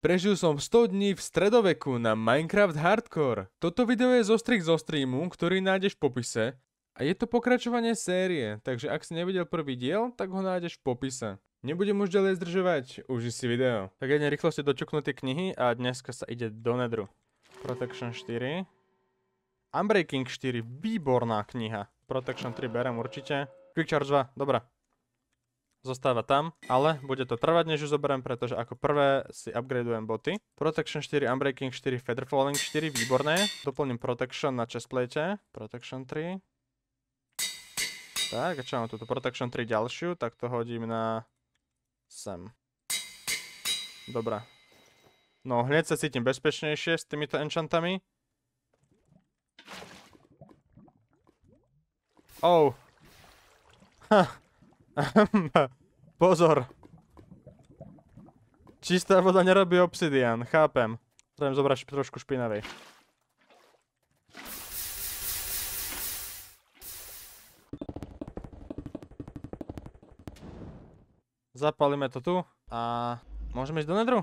Prežil som 100 dní v stredoveku na Minecraft Hardcore. Toto video je zostrih zo streamu, ktorý nájdeš v popise a je to pokračovanie série, takže ak si nevidel prvý diel, tak ho nájdeš v popise. Nebudem už ďalej zdržovať, už si video. Tak jedne rýchlo ste dočoknú tie knihy a dneska sa ide do nedru. Protection 4. Unbreaking 4, výborná kniha. Protection 3 berem určite. Quick Charge 2, dobrá zostáva tam, ale bude to trvať, než ju zoberiem, pretože ako prvé si upgradujem boty. Protection 4, Unbreaking 4, Feather Falling 4, výborné. Doplním Protection na chestplate, Protection 3. Tak, a čo mám túto Protection 3 ďalšiu, tak to hodím na sem. Dobre. No, hneď sa cítim bezpečnejšie s týmito enchantami. Oh. Ha. Pozor. Čistá voda nerobí obsidian, chápem. Treba zobrať trošku špinavej. Zapalíme to tu a môžeme ísť do nedru?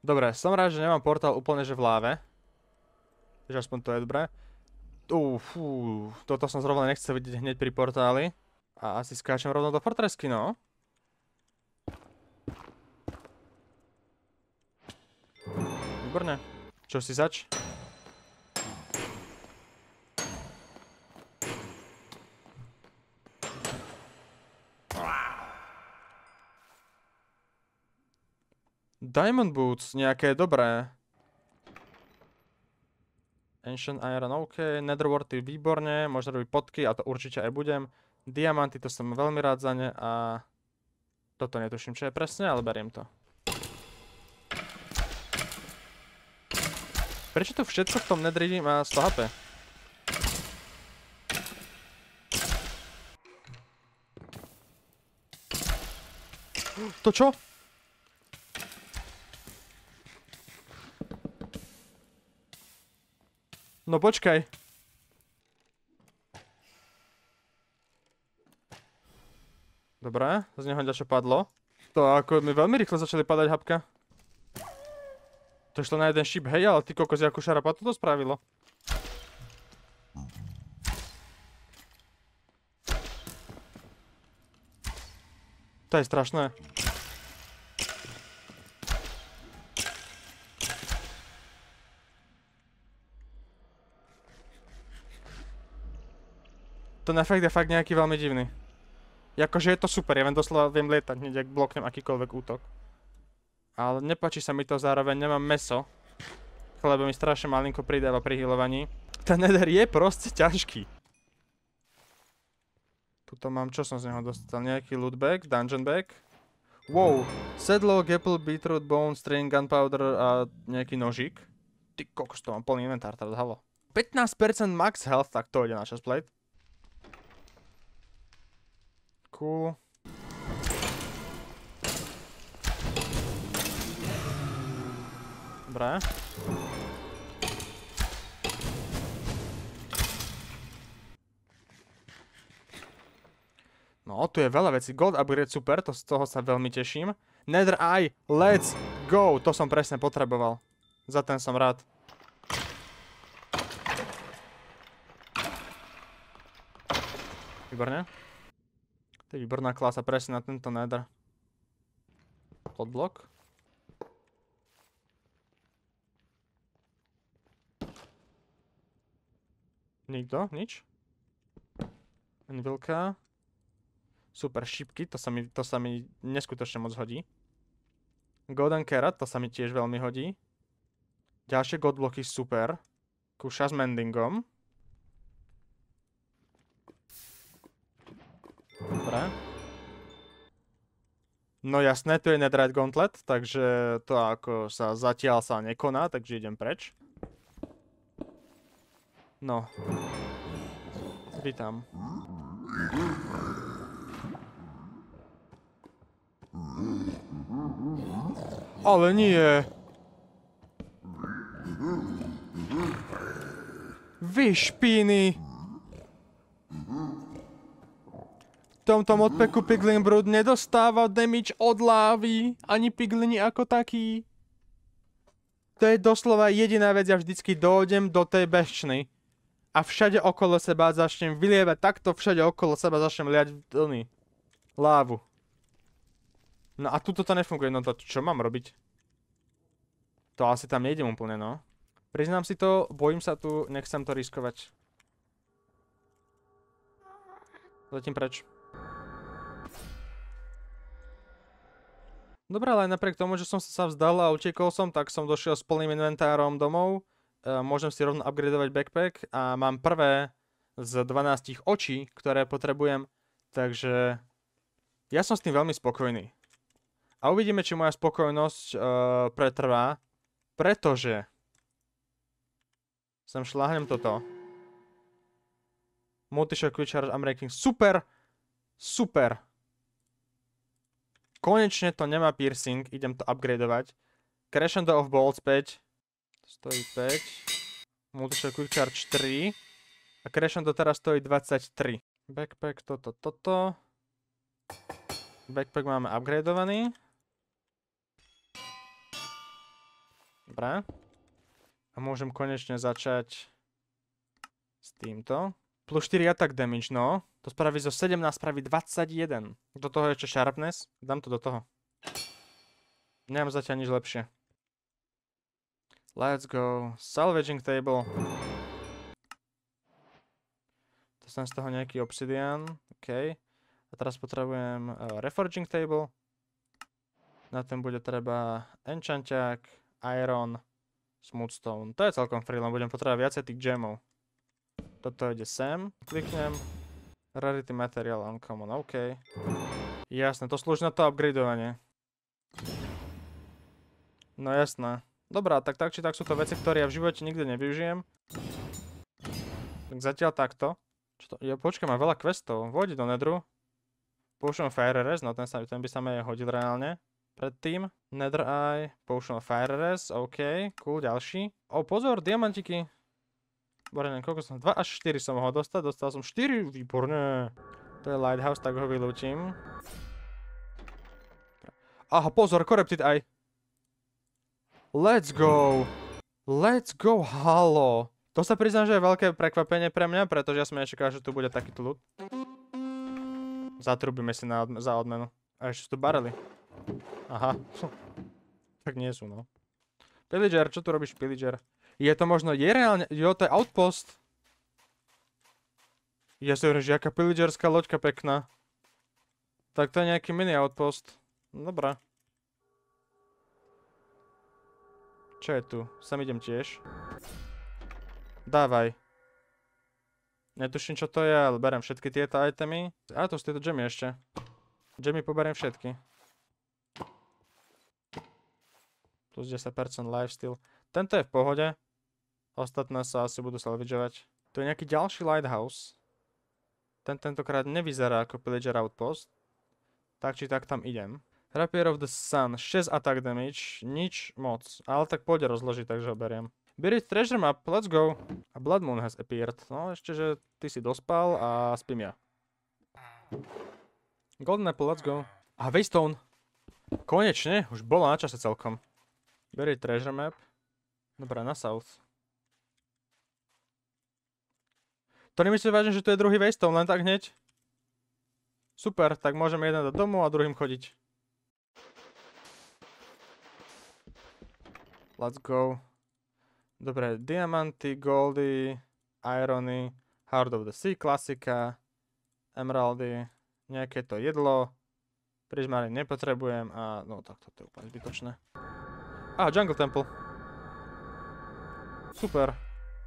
Dobre, som rád, že nemám portál úplne že v láve. Takže aspoň to je dobré. Uh, toto som zrovna nechcel vidieť hneď pri portáli. A asi skáčem rovno do fortresky, no. Výborné. Čo si zač? Diamond Boots, nejaké dobré. Ancient Iron, OK. Netherworthy, výborne. Môžem robiť potky a to určite aj budem. Diamanty, to som veľmi rád za ne a... Toto netuším, čo je presne, ale beriem to. Prečo to všetko v tom nedridí má 100 HP? To čo? No počkaj. Dobre, z neho ďalšie padlo. To ako mi veľmi rýchlo začali padať hapka. To šlo na jeden šíp, hej, ale ty kokos, jakú šarapatu to spravilo. To je strašné. To na fakt je fakt nejaký veľmi divný. Jakože je to super, ja viem doslova, viem lietať hneď, ak bloknem akýkoľvek útok. Ale nepáči sa mi to, zároveň nemám meso. Lebo mi strašne malinko pridáva pri healovaní. Ten nether je proste ťažký. Tuto mám, čo som z neho dostal, nejaký loot bag, dungeon bag. Wow, sedlo, gapple, beetroot, bone, string, gunpowder a nejaký nožík. Ty kokos, to mám plný inventár teraz, halo. 15% max health, tak to ide na chestplate cool. Dobre. No, tu je veľa vecí. Gold upgrade super, to, z toho sa veľmi teším. Nether Eye, let's go! To som presne potreboval. Za ten som rád. Výborné. To je výborná klasa, presne na tento nether. Podblok. Nikto? Nič? Envilka. Super, šipky, to sa mi, to sa mi neskutočne moc hodí. Golden Carrot, to sa mi tiež veľmi hodí. Ďalšie godbloky super. Kúša s Mendingom. Dobre. No jasné, tu je Netherite Gauntlet, takže to ako sa zatiaľ sa nekoná, takže idem preč. No. Vítam. Ale nie. Vy špíny. tomto modpeku Piglin Brood nedostáva damage od lávy, ani Piglini ako taký. To je doslova jediná vec, ja vždycky dojdem do tej bežčny a všade okolo seba začnem vylievať, takto všade okolo seba začnem liať vlny. Lávu. No a tuto to nefunguje, no to čo mám robiť? To asi tam nejdem úplne, no. Priznám si to, bojím sa tu, nechcem to riskovať. Zatím preč. Dobre, ale napriek tomu, že som sa vzdal a utekol som, tak som došiel s plným inventárom domov. E, môžem si rovno upgradovať backpack a mám prvé z 12 očí, ktoré potrebujem. Takže ja som s tým veľmi spokojný. A uvidíme, či moja spokojnosť e, pretrvá, pretože sem šláhnem toto. Multishock Recharge I'm Ranking. Super! Super! Konečne to nemá piercing, idem to upgradovať. Crescendo of Bolts 5, stojí 5. Multishell Quick Charge 3. A Crescendo teraz stojí 23. Backpack toto, toto. Backpack máme upgradovaný. Dobre. A môžem konečne začať s týmto. Plus 4 attack damage, no. To spraví zo 17, spraví 21. Do toho ešte sharpness. Dám to do toho. Nemám zatiaľ nič lepšie. Let's go. Salvaging table. To som z toho nejaký obsidian. OK. A teraz potrebujem uh, reforging table. Na ten bude treba enchantiak, iron, smoothstone. To je celkom free, len budem potrebovať viacej tých gemov. Toto ide sem. Kliknem. Rarity material uncommon, OK. Jasné, to slúži na to upgradeovanie. No jasné. Dobrá, tak tak či tak sú to veci, ktoré ja v živote nikdy nevyužijem. Tak zatiaľ takto. Čo to? Ja počkaj, mám veľa questov. Vôjde do nedru. Potion Fire Res, no ten, sa, ten by sa mi hodil reálne. Predtým. Nether Eye, Potion Fire Res, OK. Cool, ďalší. O, pozor, diamantiky. Borene, koľko som? 2 až 4 som mohol dostať, dostal som 4, výborné. To je Lighthouse, tak ho vylúčim. Aha, pozor, Corrupted aj. Let's go. Let's go, halo. To sa priznám, že je veľké prekvapenie pre mňa, pretože ja som nečakal, že tu bude takýto loot. Zatrubíme si za odmenu. A ešte sú tu barely. Aha. tak nie sú, no. Pillager, čo tu robíš, Pillager? Je to možno, je reálne, jo, to je outpost. Ja si hovorím, že jaká pillagerská loďka pekná. Tak to je nejaký mini outpost. Dobre. Čo je tu? sam idem tiež. Dávaj. Netuším, čo to je, ale berem všetky tieto itemy. A to sú tieto džemy ešte. Džemy poberiem všetky. Plus 10% lifesteal. Tento je v pohode. Ostatné sa asi budú salvageovať. Tu je nejaký ďalší lighthouse. Ten tentokrát nevyzerá ako pillager outpost. Tak či tak tam idem. Rapier of the Sun, 6 attack damage, nič moc, ale tak pôjde rozložiť, takže ho beriem. Buried treasure map, let's go. A Blood Moon has appeared. No ešte, že ty si dospal a spím ja. Golden Apple, let's go. A Waystone. Konečne, už bola na čase celkom. Buried treasure map. Dobre, na south. To nemyslíš vážne, že tu je druhý waystone, len tak hneď? Super, tak môžeme jeden do domu a druhým chodiť. Let's go. Dobre, diamanty, goldy, irony, hard of the sea, klasika, emeraldy, nejaké to jedlo, prižmary nepotrebujem a no tak toto je úplne zbytočné. Aha, jungle temple. Super.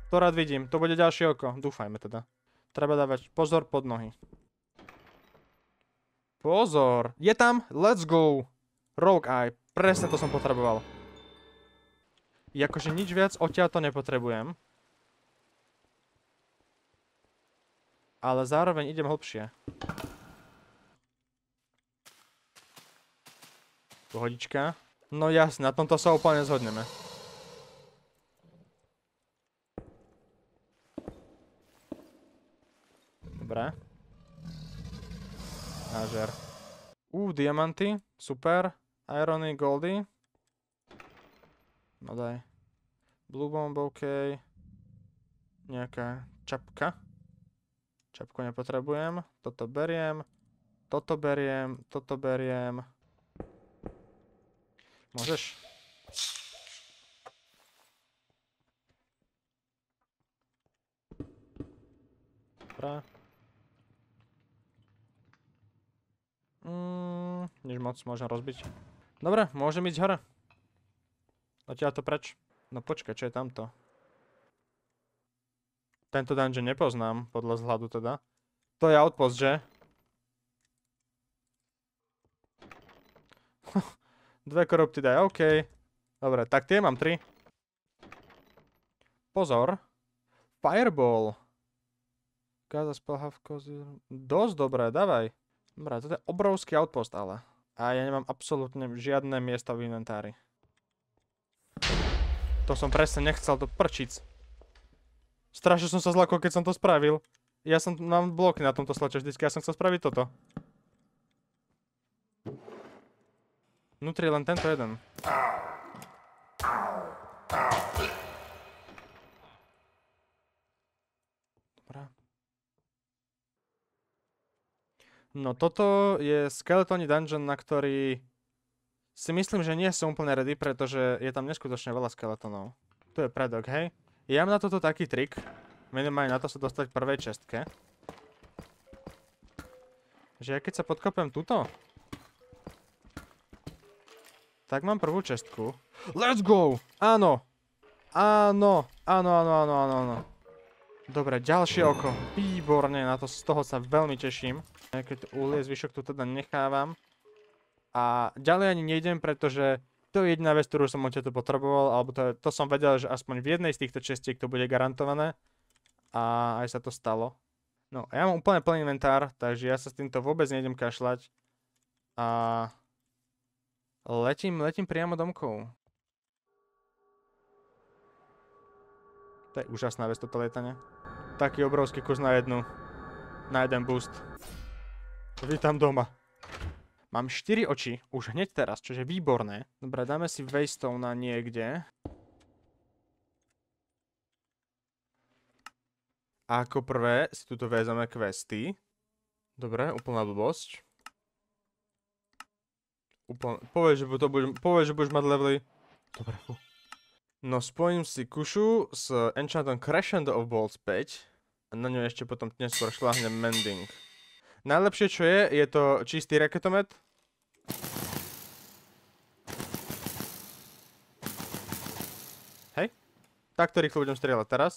To rád vidím. To bude ďalšie oko. Dúfajme teda. Treba dávať pozor pod nohy. Pozor. Je tam. Let's go. Rogue Eye. Presne to som potreboval. Jakože nič viac odtiaľ to nepotrebujem. Ale zároveň idem hlbšie. Pohodička. No jasne, na tomto sa úplne zhodneme. Dobre. Nážer. Ú, diamanty. Super. Irony, goldy. No daj. Blue bomb, OK. Nejaká čapka. Čapku nepotrebujem. Toto beriem. Toto beriem. Toto beriem. Môžeš? Dobre. nič moc môžem rozbiť. Dobre, môžem ísť hore. Odtiaľ to preč. No počkaj, čo je tamto? Tento dungeon nepoznám, podľa zhľadu teda. To je outpost, že? Dve korupty daj, OK. Dobre, tak tie mám tri. Pozor. Fireball. Káza spelhavko. Dosť dobré, dávaj. Dobre, toto je obrovský outpost ale. A ja nemám absolútne žiadne miesta v inventári. To som presne nechcel, to prčic. Strašne som sa zlakol, keď som to spravil. Ja som, mám bloky na tomto slače vždycky, ja som chcel spraviť toto. Vnútri je len tento jeden. Ow. Ow. Ow. No toto je Skeletony Dungeon, na ktorý si myslím, že nie som úplne ready, pretože je tam neskutočne veľa skeletonov. Tu je predok, hej? Ja mám na toto taký trik. Minimálne na to sa dostať k prvej čestke. Že ja keď sa podkopem tuto, tak mám prvú čestku. Let's go! Áno! Áno, áno, áno, áno, áno, áno. Dobre, ďalšie oko. Výborne, na to z toho sa veľmi teším. Keď uhlie zvyšok tu teda nechávam. A ďalej ani nejdem, pretože to je jediná vec, ktorú som odtiaľto potreboval, alebo to, to som vedel, že aspoň v jednej z týchto čestiek to bude garantované. A aj sa to stalo. No a ja mám úplne plný inventár, takže ja sa s týmto vôbec nejdem kašľať. A letím, letím priamo domkov. To je úžasná vec toto lietanie. Taký obrovský kus na jednu. Na jeden boost. Vítam doma. Mám 4 oči, už hneď teraz, čo je výborné. Dobre, dáme si waystone na niekde. A ako prvé si tuto vezeme questy. Dobre, úplná blbosť. Úplne, povedz, že, to budem, povedz, že budeš mať levely. Dobre, No spojím si kušu s Enchantom Crescendo of Balls 5. Na ňu ešte potom dnes šláhnem Mending. Najlepšie, čo je, je to čistý raketomet. Hej. Takto rýchlo budem strieľať teraz.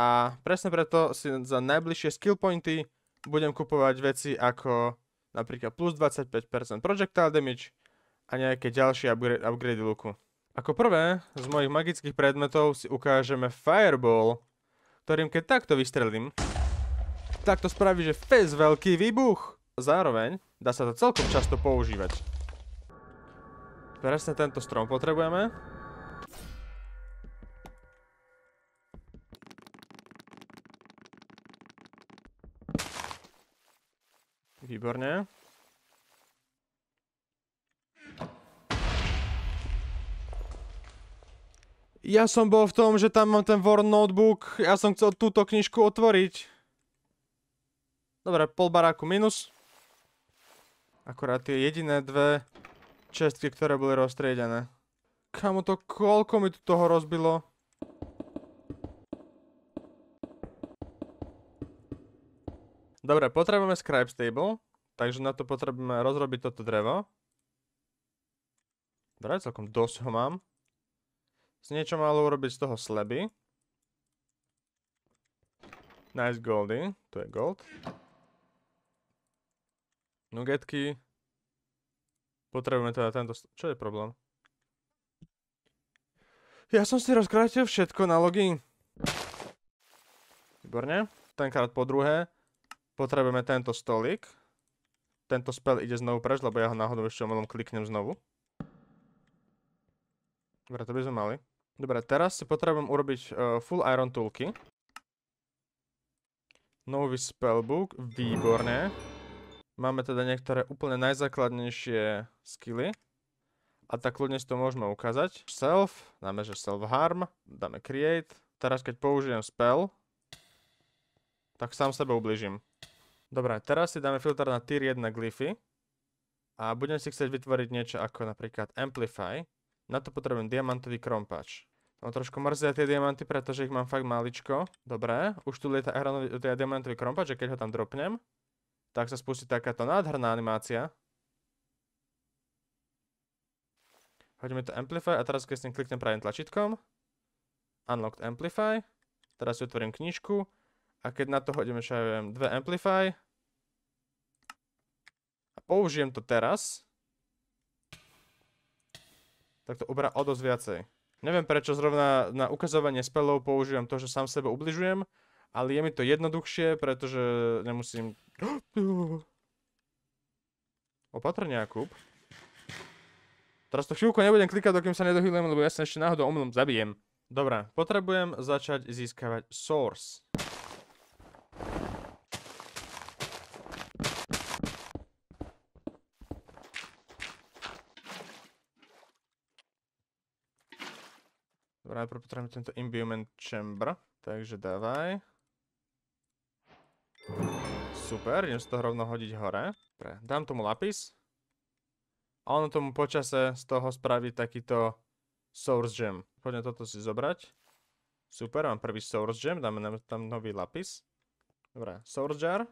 A presne preto si za najbližšie skill pointy budem kupovať veci ako napríklad plus 25% projectile damage a nejaké ďalšie upgrade, upgrade looku. Ako prvé z mojich magických predmetov si ukážeme Fireball, ktorým keď takto vystrelím, tak to spraví, že fez veľký výbuch. Zároveň dá sa to celkom často používať. Presne tento strom potrebujeme. Výborne. Ja som bol v tom, že tam mám ten Word notebook, ja som chcel túto knižku otvoriť. Dobre, pol baráku minus. Akorát tie jediné dve čestky, ktoré boli roztriedené. Kamu to, koľko mi tu toho rozbilo? Dobre, potrebujeme scribe stable, takže na to potrebujeme rozrobiť toto drevo. Dobre, celkom dosť ho mám. Z niečo malo urobiť z toho sleby. Nice goldy, tu je gold. Nugetky. Potrebujeme teda tento... Čo je problém? Ja som si rozkrátil všetko na login. Výborne. Tenkrát po druhé. Potrebujeme tento stolik. Tento spel ide znovu preč, lebo ja ho náhodou ešte omelom kliknem znovu. Dobre, to by sme mali. Dobre, teraz si potrebujem urobiť uh, full iron toolky. Nový spellbook, výborné. Máme teda niektoré úplne najzákladnejšie skily. A tak kľudne si to môžeme ukázať. Self, dáme že self harm, dáme create. Teraz keď použijem spell, tak sám sebe ubližím. Dobre, teraz si dáme filter na tier 1 glyfy. A budem si chcieť vytvoriť niečo ako napríklad amplify. Na to potrebujem diamantový krompač. No trošku mrzia tie diamanty, pretože ich mám fakt maličko. Dobre, už tu lieta diamantový krompač, keď ho tam dropnem, tak sa spustí takáto nádherná animácia. Hodíme to Amplify a teraz keď s ním kliknem pravým tlačítkom, Unlocked Amplify, teraz si otvorím knižku a keď na to hodíme, čo ja viem, dve Amplify a použijem to teraz, tak to uberá o dosť viacej. Neviem prečo zrovna na ukazovanie spellov používam to, že sám sebe ubližujem, ale je mi to jednoduchšie, pretože nemusím... Opatrne, Jakub. Teraz to chvíľko nebudem klikať, dokým sa nedohýlujem, lebo ja sa ešte náhodou omylom zabijem. Dobre, potrebujem začať získavať source. Dobre, najprv potrebujem tento imbuement chamber, takže dávaj. Super, idem si to rovno hodiť hore. Dobre, dám tomu lapis. A ono tomu počase z toho spraví takýto source gem. Poďme toto si zobrať. Super, mám prvý source gem, dáme tam nový lapis. Dobre, source jar.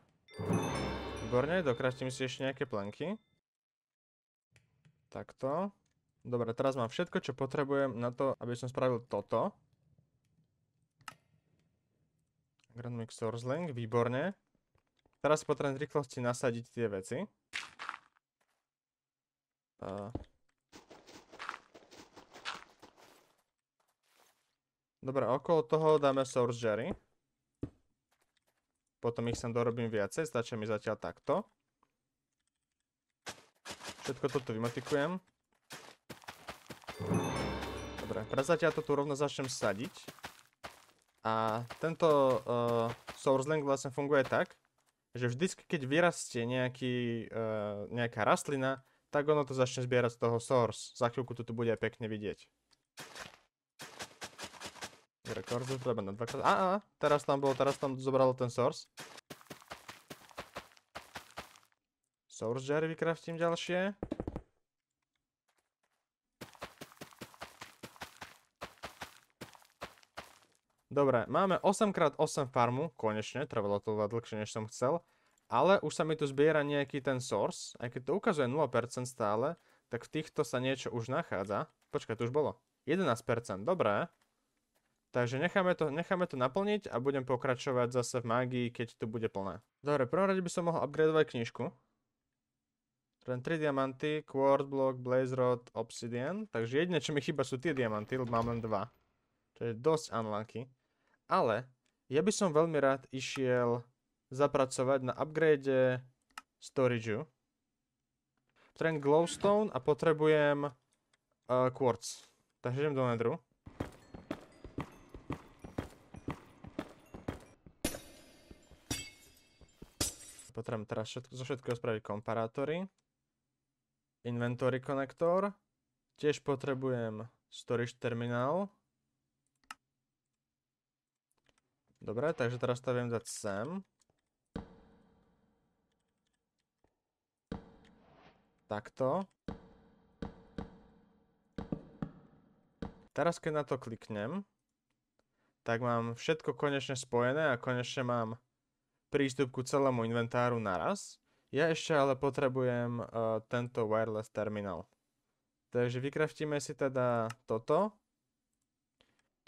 Výborne, dokrátim si ešte nejaké plenky. Takto. Dobre, teraz mám všetko, čo potrebujem na to, aby som spravil toto. Grand Mix Source Link, výborne. Teraz potrebujem z rýchlosti nasadiť tie veci. Uh. Dobre, okolo toho dáme source jerry. Potom ich sem dorobím viacej, stačia mi zatiaľ takto. Všetko toto vymatikujem. Dobre, pre zatiaľ to tu rovno začnem sadiť. A tento uh, source link vlastne funguje tak, že vždycky, keď vyrastie nejaký, uh, nejaká rastlina, tak ono to začne zbierať z toho source. Za chvíľku to tu bude aj pekne vidieť. Rekordu, treba na dvakrát. Á, á, teraz tam bolo, teraz tam zobralo ten source. Source jary vycraftím ďalšie. Dobre, máme 8x8 farmu, konečne, trvalo to veľa dlhšie, než som chcel. Ale už sa mi tu zbiera nejaký ten source, aj keď to ukazuje 0% stále, tak v týchto sa niečo už nachádza. Počkaj, tu už bolo. 11%, dobré. Takže necháme to, necháme to naplniť a budem pokračovať zase v mágii, keď tu bude plné. Dobre, prvom rade by som mohol upgradovať knižku. Len 3 diamanty, Quartz Block, Blaze Rod, Obsidian. Takže jedine, čo mi chyba sú tie diamanty, lebo mám len 2. To je dosť unlucky. Ale ja by som veľmi rád išiel zapracovať na upgrade storageu. Potrebujem glowstone a potrebujem uh, quartz. Takže idem do nedru. Potrebujem teraz všetko, zo všetkého spraviť komparátory. Inventory konektor. Tiež potrebujem storage terminál. Dobre, takže teraz to viem dať sem. Takto. Teraz keď na to kliknem, tak mám všetko konečne spojené a konečne mám prístup ku celému inventáru naraz. Ja ešte ale potrebujem uh, tento wireless terminal. Takže vykraftíme si teda toto.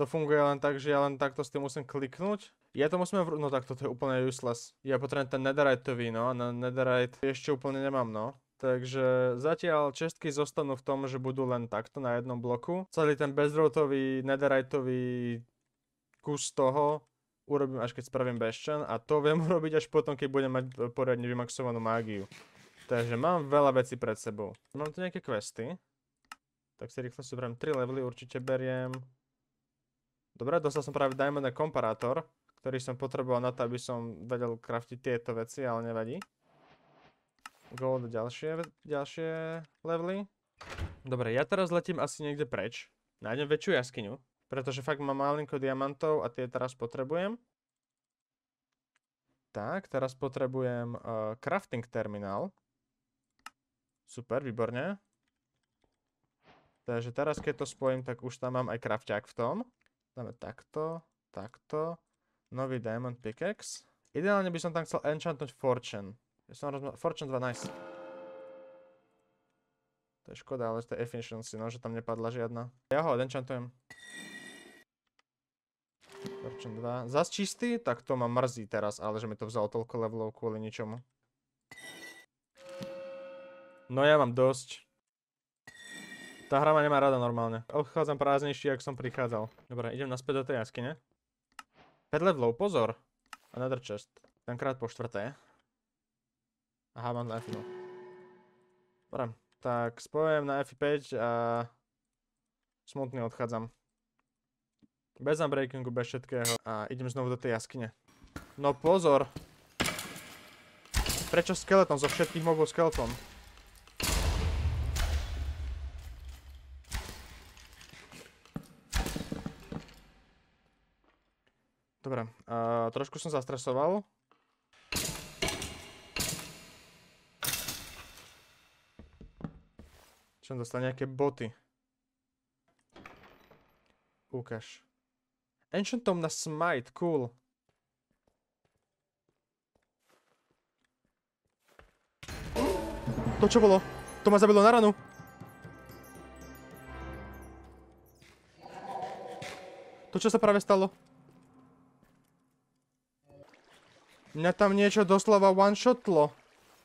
To funguje len tak, že ja len takto s tým musím kliknúť. Ja to musím... no tak toto je úplne useless. Ja potrebujem ten netheriteový, no. A na netherite ešte úplne nemám, no. Takže zatiaľ čestky zostanú v tom, že budú len takto na jednom bloku. Celý ten bezdrôtový, netherite-ový kus toho urobím až keď spravím Bastion a to viem urobiť až potom, keď budem mať eh, poriadne vymaxovanú mágiu. Takže mám veľa vecí pred sebou. Mám tu nejaké questy. Tak si rýchlo si 3 levely, určite beriem Dobre, dostal som práve Diamond komparátor, ktorý som potreboval na to, aby som vedel craftiť tieto veci, ale nevadí. Gold ďalšie, ďalšie levely. Dobre, ja teraz letím asi niekde preč. Nájdem väčšiu jaskyňu, pretože fakt mám malinko diamantov a tie teraz potrebujem. Tak, teraz potrebujem uh, crafting terminál. Super, výborne. Takže teraz, keď to spojím, tak už tam mám aj krafťák v tom. Dáme takto, takto. Nový Diamond Pickaxe. Ideálne by som tam chcel enchantnúť Fortune. Ja som rozma... Fortune nice. To je škoda, ale to je efficiency, no, že tam nepadla žiadna. Ja ho enchantujem. Fortune 2. Zas čistý? Tak to ma mrzí teraz, ale že mi to vzalo toľko levelov kvôli ničomu. No ja mám dosť. Tá hra ma nemá rada normálne. Odchádzam prázdnejší, ak som prichádzal. Dobre, idem naspäť do tej jaskyne. 5 levelov, pozor! Another chest. Tenkrát po štvrté. Aha, mám na F0. Dobre, tak spojem na F5 a... Smutný odchádzam. Bez unbreakingu, bez všetkého. A idem znovu do tej jaskyne. No pozor! Prečo skeleton? Zo všetkých mobov skeleton. trošku som zastresoval. Čo dostal nejaké boty. Ukáž. Ancient Tom na smite, cool. To čo bolo? To ma zabilo na ranu. To čo sa práve stalo? Mňa tam niečo doslova one-shotlo.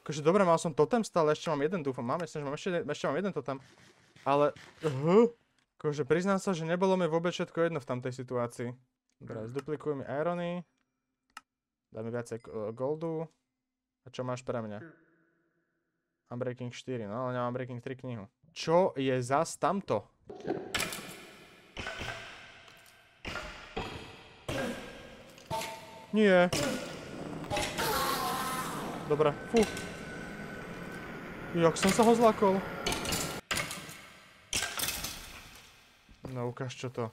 Akože dobre, mal som totem stále, ešte mám jeden, dúfam. Mám, myslím, že mám ešte, ešte mám jeden totem. Ale, uh, akože priznám sa, že nebolo mi vôbec všetko jedno v tamtej situácii. Dobre, mi irony. Dáme viacej eh, goldu. A čo máš pre mňa? Unbreaking 4, no ale nemám Unbreaking 3 knihu. Čo je zas tamto? Nie. Dobre, fú. Jak som sa ho zlakol. No ukáž čo to.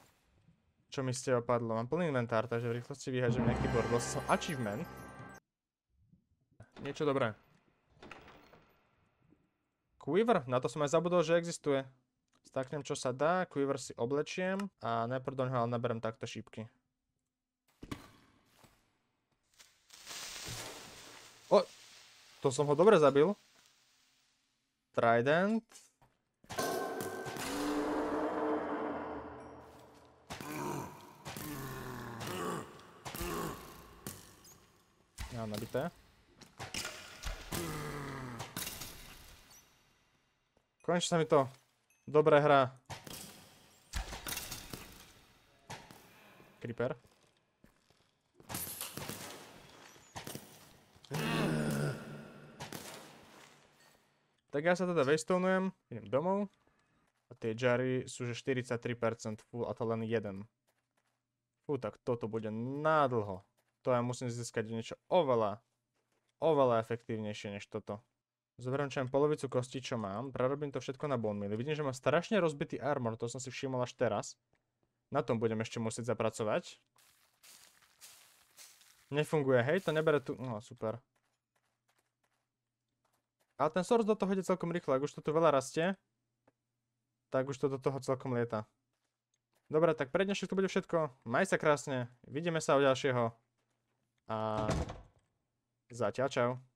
Čo mi z teba padlo. Mám plný inventár, takže v rýchlosti vyhažem nejaký bordel. Som achievement. Niečo dobré. Quiver, na to som aj zabudol, že existuje. Staknem čo sa dá, quiver si oblečiem a najprv do neho naberem takto šípky. To som ho dobre zabil. Trident. Ja, mám nabité. Konečne sa mi to. Dobrá hra. Creeper. Tak ja sa teda waystonujem, idem domov. A tie jary sú že 43% full a to len jeden. Fú, tak toto bude nádlho. To ja musím získať niečo oveľa, oveľa efektívnejšie než toto. Zoberiem čo polovicu kosti, čo mám, prerobím to všetko na bone meal. Vidím, že mám strašne rozbitý armor, to som si všimol až teraz. Na tom budem ešte musieť zapracovať. Nefunguje, hej, to nebere tu... No, super. Ale ten source do toho ide celkom rýchlo, ak už to tu veľa rastie, tak už to do toho celkom lieta. Dobre, tak pre dnešok to bude všetko. Maj sa krásne, vidíme sa u ďalšieho. A zatiaľ čau.